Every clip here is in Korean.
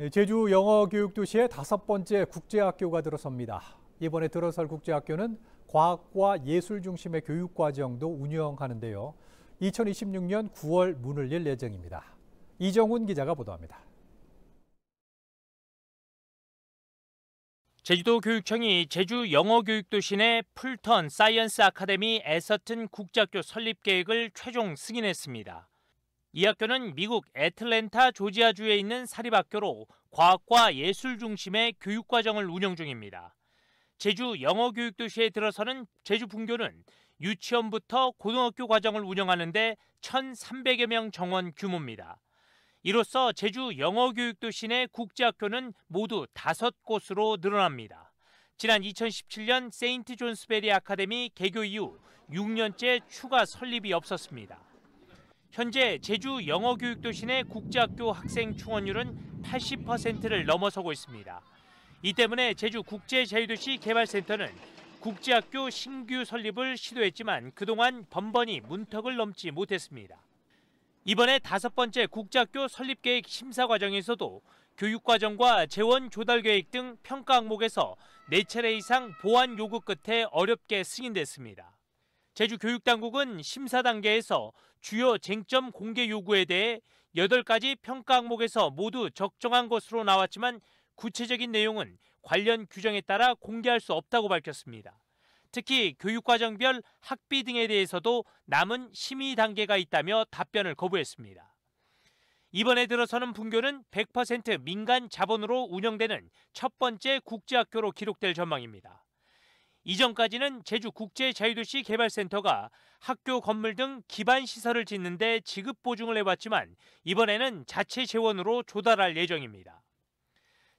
네, 제주 영어교육도시의 다섯 번째 국제학교가 들어섭니다. 이번에 들어설 국제학교는 과학과 예술 중심의 교육과정도 운영하는데요. 2026년 9월 문을 열 예정입니다. 이정훈 기자가 보도합니다. 제주도 교육청이 제주 영어교육도시 내 풀턴 사이언스 아카데미 애서튼 국제학교 설립 계획을 최종 승인했습니다. 이 학교는 미국 애틀랜타 조지아주에 있는 사립학교로 과학과 예술 중심의 교육과정을 운영 중입니다. 제주 영어교육도시에 들어서는 제주 분교는 유치원부터 고등학교 과정을 운영하는데 1,300여 명 정원 규모입니다. 이로써 제주 영어교육도시 내 국제학교는 모두 다섯 곳으로 늘어납니다. 지난 2017년 세인트 존스베리 아카데미 개교 이후 6년째 추가 설립이 없었습니다. 현재 제주 영어교육도시 내 국제학교 학생 충원율은 80%를 넘어서고 있습니다. 이 때문에 제주 국제자유도시 개발센터는 국제학교 신규 설립을 시도했지만 그동안 번번이 문턱을 넘지 못했습니다. 이번에 다섯 번째 국제학교 설립계획 심사 과정에서도 교육과정과 재원 조달 계획 등 평가 항목에서 4차례 이상 보완 요구 끝에 어렵게 승인됐습니다. 제주 교육당국은 심사 단계에서 주요 쟁점 공개 요구에 대해 8가지 평가 항목에서 모두 적정한 것으로 나왔지만 구체적인 내용은 관련 규정에 따라 공개할 수 없다고 밝혔습니다. 특히 교육과정별 학비 등에 대해서도 남은 심의 단계가 있다며 답변을 거부했습니다. 이번에 들어서는 분교는 100% 민간 자본으로 운영되는 첫 번째 국제학교로 기록될 전망입니다. 이전까지는 제주국제자유도시개발센터가 학교 건물 등 기반 시설을 짓는데 지급 보증을 해왔지만 이번에는 자체 재원으로 조달할 예정입니다.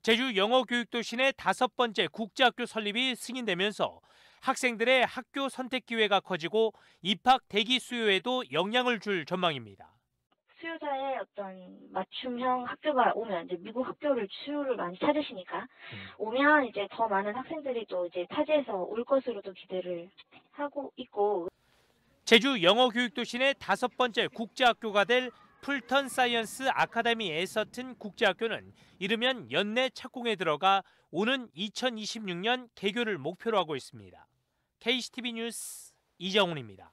제주 영어교육도시 내 다섯 번째 국제학교 설립이 승인되면서 학생들의 학교 선택 기회가 커지고 입학 대기 수요에도 영향을 줄 전망입니다. 수요자의 어떤 맞춤형 학교가 오면 이제 미국 학교를 수요를 많이 찾으시니까 음. 오면 이제 더 많은 학생들이 또 이제 타지에서 올 것으로도 기대를 하고 있고 제주 영어 교육 도시내 다섯 번째 국제학교가 될 풀턴 사이언스 아카데미에서 튼 국제학교는 이르면 연내 착공에 들어가 오는 2026년 개교를 목표로 하고 있습니다. KCTV 뉴스 이정훈입니다.